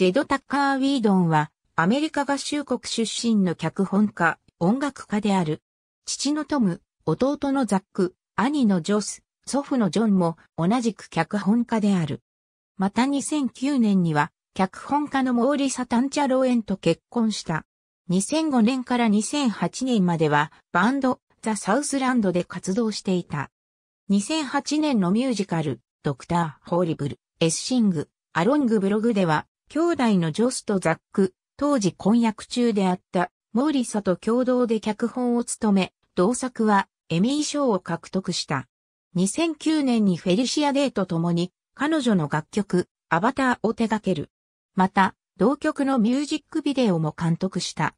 ジェド・タッカー・ウィードンは、アメリカ合衆国出身の脚本家、音楽家である。父のトム、弟のザック、兄のジョス、祖父のジョンも同じく脚本家である。また2009年には、脚本家のモーリサ・タンチャロエンと結婚した。2005年から2008年までは、バンド、ザ・サウスランドで活動していた。2008年のミュージカル、ドクター・ホーリブル、エッシング、アロングブログでは、兄弟のジョスとザック、当時婚約中であったモーリサと共同で脚本を務め、同作はエミー賞を獲得した。2009年にフェリシア・デイと共に彼女の楽曲、アバターを手掛ける。また、同曲のミュージックビデオも監督した。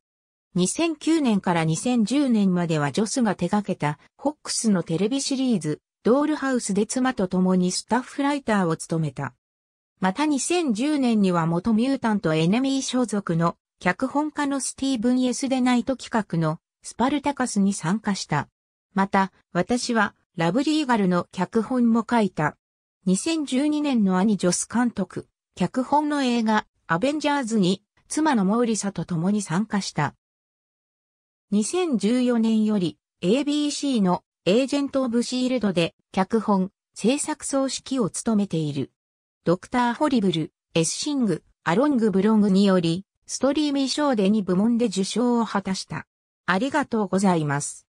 2009年から2010年まではジョスが手掛けたックスのテレビシリーズ、ドールハウスで妻と共にスタッフライターを務めた。また2010年には元ミュータントエネミー所属の脚本家のスティーブン・エスデナイト企画のスパルタカスに参加した。また、私はラブリーガルの脚本も書いた。2012年の兄ジョス監督、脚本の映画アベンジャーズに妻のモーリサと共に参加した。2014年より ABC のエージェント・オブ・シールドで脚本、制作総指揮を務めている。ドクター・ホリブル、エッシング、アロング・ブロングにより、ストリーミー賞で2部門で受賞を果たした。ありがとうございます。